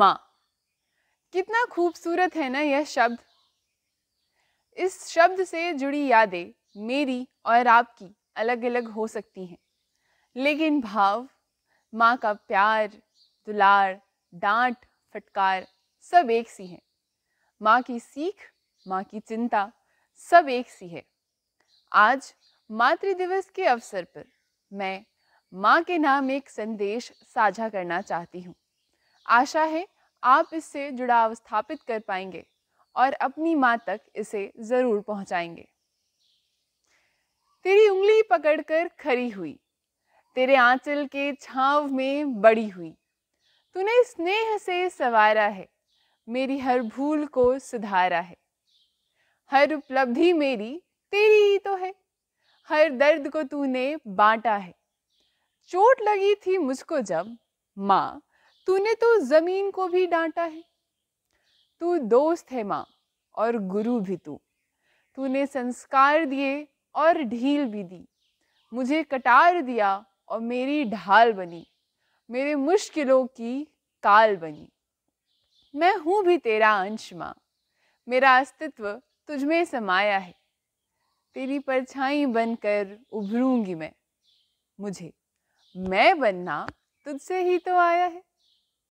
माँ कितना खूबसूरत है ना यह शब्द इस शब्द से जुड़ी यादें मेरी और आपकी अलग अलग हो सकती हैं लेकिन भाव माँ का प्यार दुलार डांट फटकार सब एक सी है माँ की सीख माँ की चिंता सब एक सी है आज मातृ दिवस के अवसर पर मैं माँ के नाम एक संदेश साझा करना चाहती हूँ आशा है आप इससे जुड़ाव स्थापित कर पाएंगे और अपनी माँ तक इसे ज़रूर पहुँचाएंगे तेरी उंगली पकड़कर खड़ी हुई तेरे आंचल के छांव में बड़ी हुई तूने स्नेह से सवारा है मेरी हर भूल को सुधारा है हर उपलब्धि मेरी तेरी ही तो है हर दर्द को तूने बांटा है चोट लगी थी मुझको जब माँ तूने तो ज़मीन को भी डांटा है तू दोस्त है माँ और गुरु भी तू तूने संस्कार दिए और ढील भी दी मुझे कटार दिया और मेरी ढाल बनी मेरे मुश्किलों की काल बनी मैं हूँ भी तेरा अंश माँ मेरा अस्तित्व तुझमें समाया है तेरी परछाई बनकर उभरूंगी मैं मुझे मैं बनना तुझसे ही तो आया है